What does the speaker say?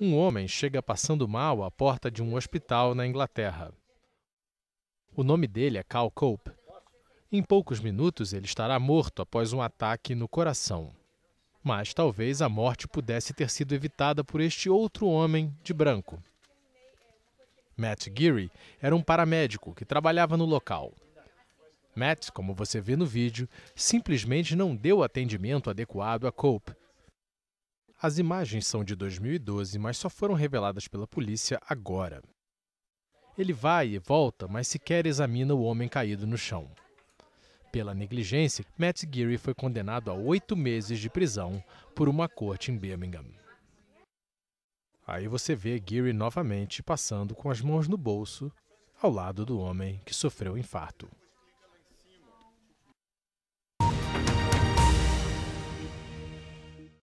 um homem chega passando mal à porta de um hospital na Inglaterra. O nome dele é Cal Cope. Em poucos minutos ele estará morto após um ataque no coração. Mas talvez a morte pudesse ter sido evitada por este outro homem de branco. Matt Geary era um paramédico que trabalhava no local. Matt, como você vê no vídeo, simplesmente não deu atendimento adequado a Cope as imagens são de 2012, mas só foram reveladas pela polícia agora. Ele vai e volta, mas sequer examina o homem caído no chão. Pela negligência, Matt Geary foi condenado a oito meses de prisão por uma corte em Birmingham. Aí você vê Geary novamente passando com as mãos no bolso, ao lado do homem que sofreu infarto.